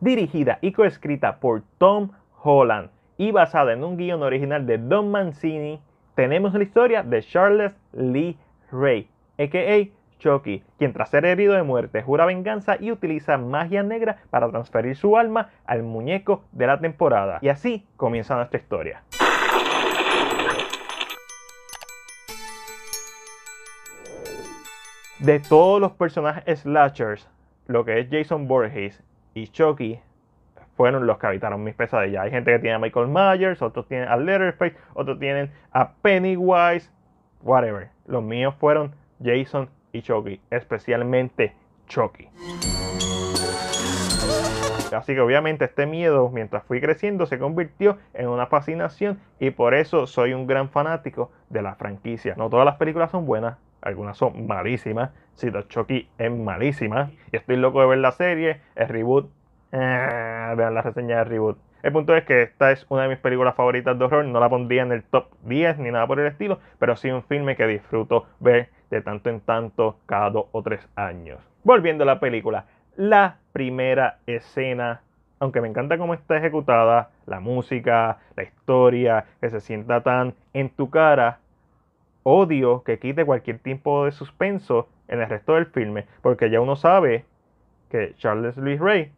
dirigida y coescrita por Tom Holland y basada en un guion original de Don Mancini, tenemos la historia de Charles Lee Ray, a.k.a. Chucky, quien tras ser herido de muerte jura venganza y utiliza magia negra para transferir su alma al muñeco de la temporada. Y así comienza nuestra historia. De todos los personajes slashers, lo que es Jason Borges Chucky fueron los que habitaron mis pesadillas. Hay gente que tiene a Michael Myers, otros tienen a Letterface, otros tienen a Pennywise, whatever. Los míos fueron Jason y Chucky, especialmente Chucky. Así que obviamente este miedo mientras fui creciendo se convirtió en una fascinación y por eso soy un gran fanático de la franquicia. No todas las películas son buenas, algunas son malísimas. Cito Chucky es malísima. Y estoy loco de ver la serie. El reboot. Ah, vean la reseña de reboot. El punto es que esta es una de mis películas favoritas de horror. No la pondría en el top 10 ni nada por el estilo, pero sí un filme que disfruto ver de tanto en tanto cada dos o tres años. Volviendo a la película, la primera escena, aunque me encanta cómo está ejecutada, la música, la historia, que se sienta tan en tu cara, odio que quite cualquier tipo de suspenso en el resto del filme, porque ya uno sabe que Charles Louis Ray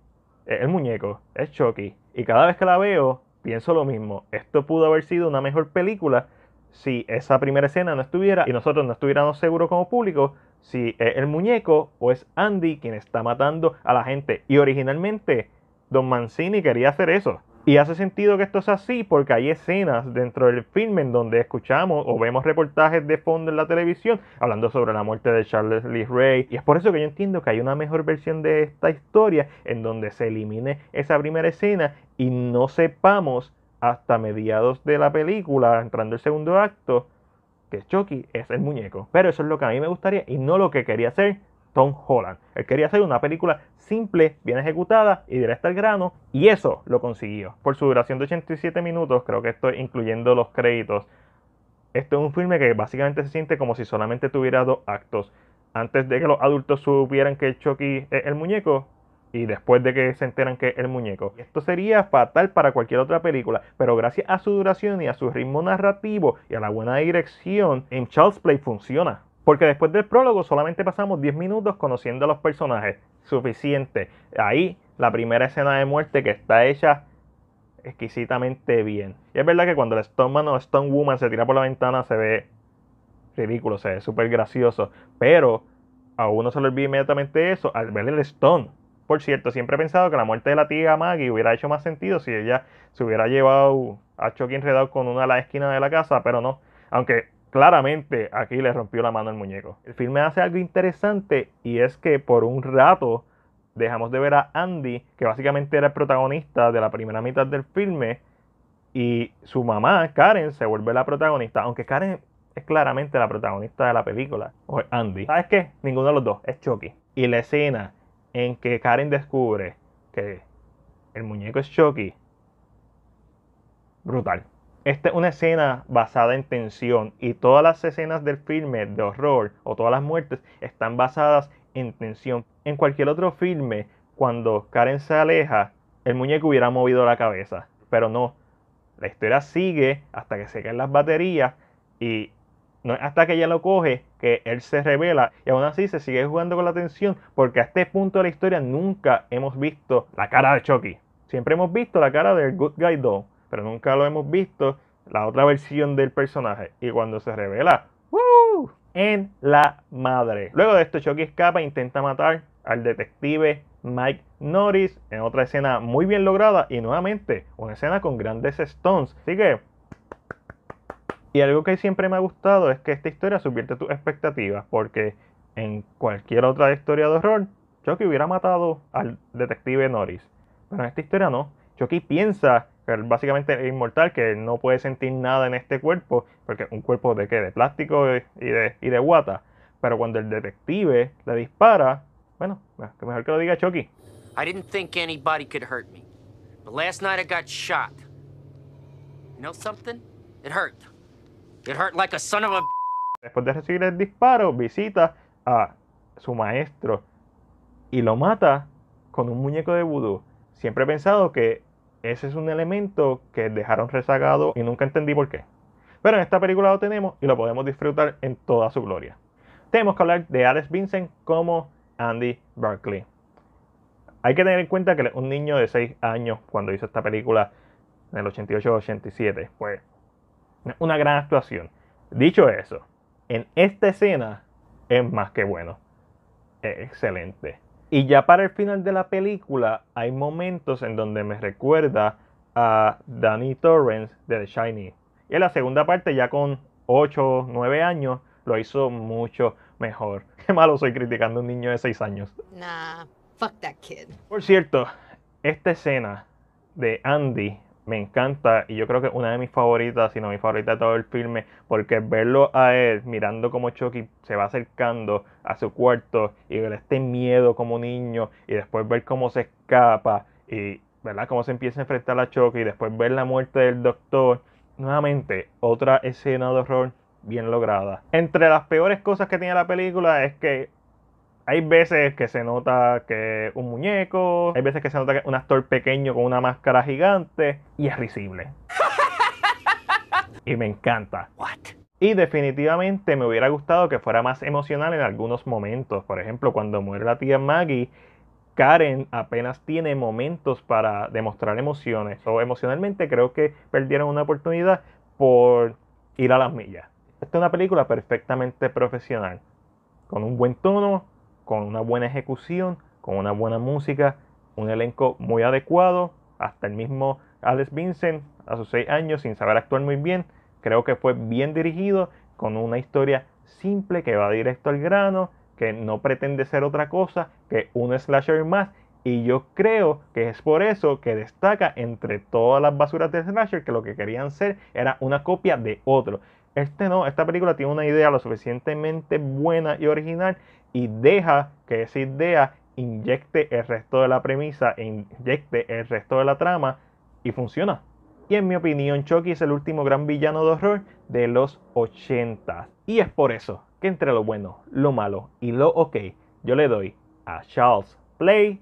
es el muñeco, es Chucky, y cada vez que la veo pienso lo mismo, esto pudo haber sido una mejor película si esa primera escena no estuviera y nosotros no estuviéramos seguros como público si es el muñeco o es Andy quien está matando a la gente. Y originalmente Don Mancini quería hacer eso. Y hace sentido que esto sea así porque hay escenas dentro del filme en donde escuchamos o vemos reportajes de fondo en la televisión hablando sobre la muerte de Charles Lee Ray. Y es por eso que yo entiendo que hay una mejor versión de esta historia en donde se elimine esa primera escena y no sepamos hasta mediados de la película, entrando el segundo acto, que Chucky es el muñeco. Pero eso es lo que a mí me gustaría y no lo que quería hacer Tom Holland. Él quería hacer una película simple, bien ejecutada y directa al grano, y eso lo consiguió. Por su duración de 87 minutos, creo que estoy incluyendo los créditos, esto es un filme que básicamente se siente como si solamente tuviera dos actos. Antes de que los adultos supieran que Chucky es el muñeco, y después de que se enteran que es el muñeco. Esto sería fatal para cualquier otra película, pero gracias a su duración y a su ritmo narrativo y a la buena dirección, en Child's Play funciona. Porque después del prólogo solamente pasamos 10 minutos conociendo a los personajes. Suficiente. Ahí la primera escena de muerte que está hecha exquisitamente bien. Y es verdad que cuando el Stone Man o Stone Woman se tira por la ventana se ve ridículo, se ve súper gracioso. Pero a uno se le olvida inmediatamente eso al ver el Stone. Por cierto, siempre he pensado que la muerte de la tía Maggie hubiera hecho más sentido si ella se hubiera llevado a Chucky enredado con una a la esquina de la casa, pero no. Aunque claramente aquí le rompió la mano al muñeco. El filme hace algo interesante y es que por un rato dejamos de ver a Andy, que básicamente era el protagonista de la primera mitad del filme, y su mamá, Karen, se vuelve la protagonista, aunque Karen es claramente la protagonista de la película, o Andy. ¿Sabes qué? Ninguno de los dos, es Chucky. Y la escena en que Karen descubre que el muñeco es Chucky, brutal. Esta es una escena basada en tensión y todas las escenas del filme de horror o todas las muertes están basadas en tensión. En cualquier otro filme, cuando Karen se aleja, el muñeco hubiera movido la cabeza, pero no. La historia sigue hasta que se caen las baterías y no es hasta que ella lo coge que él se revela y aún así se sigue jugando con la tensión porque a este punto de la historia nunca hemos visto la cara de Chucky. Siempre hemos visto la cara del Good Guy Doll pero nunca lo hemos visto, la otra versión del personaje. Y cuando se revela, En la madre. Luego de esto, Chucky escapa e intenta matar al detective Mike Norris en otra escena muy bien lograda y nuevamente una escena con grandes stones. Así que... Y algo que siempre me ha gustado es que esta historia subvierte tus expectativas porque en cualquier otra historia de horror, Chucky hubiera matado al detective Norris. Pero en esta historia no. Chucky piensa básicamente es inmortal, que no puede sentir nada en este cuerpo, porque un cuerpo de qué, de plástico y de, y de guata. Pero cuando el detective le dispara, bueno, que mejor que lo diga Chucky. Después de recibir el disparo, visita a su maestro y lo mata con un muñeco de vudú. Siempre he pensado que ese es un elemento que dejaron rezagado y nunca entendí por qué. Pero en esta película lo tenemos y lo podemos disfrutar en toda su gloria. Tenemos que hablar de Alex Vincent como Andy Berkeley. Hay que tener en cuenta que un niño de 6 años cuando hizo esta película en el 88-87, Fue una gran actuación. Dicho eso, en esta escena es más que bueno. Es excelente. Y ya para el final de la película hay momentos en donde me recuerda a Danny Torrance de The Shiny. Y en la segunda parte ya con 8, 9 años lo hizo mucho mejor. Qué malo soy criticando a un niño de 6 años. Nah, fuck that kid. Por cierto, esta escena de Andy me encanta y yo creo que una de mis favoritas, si no mi favorita de todo el filme, porque verlo a él mirando como Chucky se va acercando a su cuarto y ver este miedo como niño y después ver cómo se escapa y, ¿verdad? Cómo se empieza a enfrentar a Chucky y después ver la muerte del doctor. Nuevamente, otra escena de horror bien lograda. Entre las peores cosas que tiene la película es que hay veces que se nota que un muñeco, hay veces que se nota que un actor pequeño con una máscara gigante y es risible. y me encanta. What? Y definitivamente me hubiera gustado que fuera más emocional en algunos momentos. Por ejemplo, cuando muere la tía Maggie, Karen apenas tiene momentos para demostrar emociones. O emocionalmente creo que perdieron una oportunidad por ir a las millas. Esta es una película perfectamente profesional, con un buen tono, con una buena ejecución, con una buena música, un elenco muy adecuado, hasta el mismo Alex Vincent a sus seis años sin saber actuar muy bien, creo que fue bien dirigido, con una historia simple que va directo al grano, que no pretende ser otra cosa que un slasher más y yo creo que es por eso que destaca entre todas las basuras de Slasher que lo que querían ser era una copia de otro. Este no, esta película tiene una idea lo suficientemente buena y original y deja que esa idea inyecte el resto de la premisa e inyecte el resto de la trama y funciona. Y en mi opinión, Chucky es el último gran villano de horror de los 80. Y es por eso que entre lo bueno, lo malo y lo ok, yo le doy a Charles Play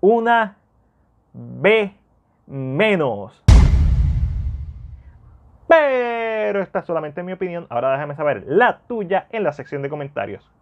una B menos. Pero esta es solamente mi opinión. Ahora déjame saber la tuya en la sección de comentarios